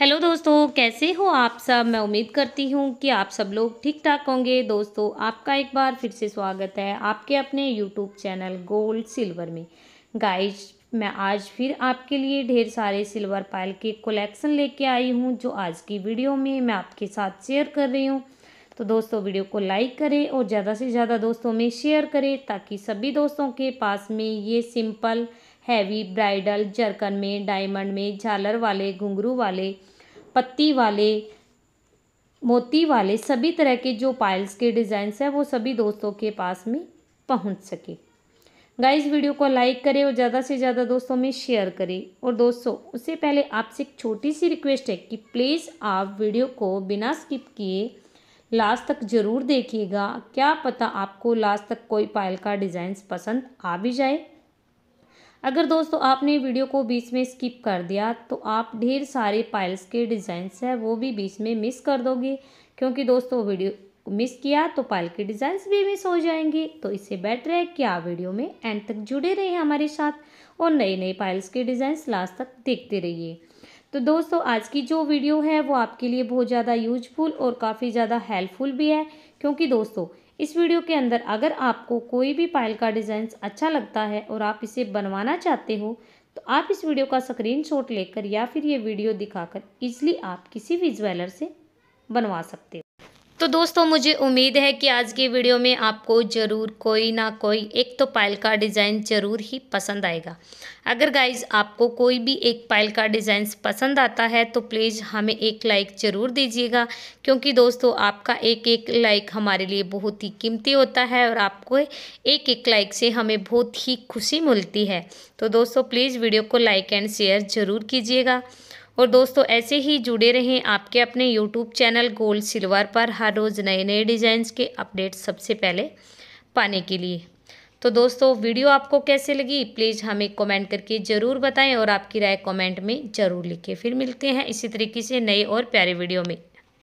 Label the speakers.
Speaker 1: hello दोस्तों कैसे हो आप सब मैं उम्मीद करती हूँ कि आप सब लोग ठीक ठाक होंगे दोस्तों आपका एक बार फिर से स्वागत है आपके अपने यूट्यूब चैनल गोल्ड सिल्वर में गाइज मैं आज फिर आपके लिए ढेर सारे सिल्वर पायल के कलेक्शन लेके आई हूँ जो आज की वीडियो में मैं आपके साथ शेयर कर रही हूँ तो दोस्तों वीडियो को लाइक करें और ज़्यादा से ज़्यादा दोस्तों में शेयर करें ताकि सभी दोस्तों के पास में ये सिंपल हैवी ब्राइडल जरकन में डायमंड में झालर वाले घुंघरू वाले पत्ती वाले मोती वाले सभी तरह के जो पाइल्स के डिज़ाइंस हैं वो सभी दोस्तों के पास में पहुंच सके गाइस वीडियो को लाइक करें और ज़्यादा से ज़्यादा दोस्तों में शेयर करें और दोस्तों उससे पहले आपसे एक छोटी सी रिक्वेस्ट है कि प्लीज़ आप वीडियो को बिना स्किप किए लास्ट तक ज़रूर देखिएगा क्या पता आपको लास्ट तक कोई पायल का डिज़ाइंस पसंद आ भी जाए अगर दोस्तों आपने वीडियो को बीच में स्किप कर दिया तो आप ढेर सारे पाइल्स के डिज़ाइंस है वो भी बीच में मिस कर दोगे क्योंकि दोस्तों वीडियो मिस किया तो पाइल के डिज़ाइंस भी मिस हो जाएंगे तो इससे बेटर है कि आप वीडियो में एंड तक जुड़े रहें हमारे साथ और नए नए पाइल्स के डिज़ाइंस लास्ट तक देखते रहिए तो दोस्तों आज की जो वीडियो है वो आपके लिए बहुत ज़्यादा यूजफुल और काफ़ी ज़्यादा हेल्पफुल भी है क्योंकि दोस्तों इस वीडियो के अंदर अगर आपको कोई भी पायल का डिज़ाइन अच्छा लगता है और आप इसे बनवाना चाहते हो तो आप इस वीडियो का स्क्रीनशॉट लेकर या फिर ये वीडियो दिखाकर इजली आप किसी भी ज्वेलर से बनवा सकते हो तो दोस्तों मुझे उम्मीद है कि आज की वीडियो में आपको ज़रूर कोई ना कोई एक तो पायल का डिज़ाइन ज़रूर ही पसंद आएगा अगर गाइज आपको कोई भी एक पायल का डिज़ाइन पसंद आता है तो प्लीज़ हमें एक लाइक ज़रूर दीजिएगा क्योंकि दोस्तों आपका एक एक लाइक हमारे लिए बहुत ही कीमती होता है और आपको एक एक लाइक से हमें बहुत ही खुशी मिलती है तो दोस्तों प्लीज़ वीडियो को लाइक एंड शेयर ज़रूर कीजिएगा और दोस्तों ऐसे ही जुड़े रहें आपके अपने यूट्यूब चैनल गोल्ड सिल्वर पर हर रोज़ नए नए डिज़ाइंस के अपडेट सबसे पहले पाने के लिए तो दोस्तों वीडियो आपको कैसे लगी प्लीज़ हमें कमेंट करके ज़रूर बताएं और आपकी राय कमेंट में ज़रूर लिखें फिर मिलते हैं इसी तरीके से नए और प्यारे वीडियो में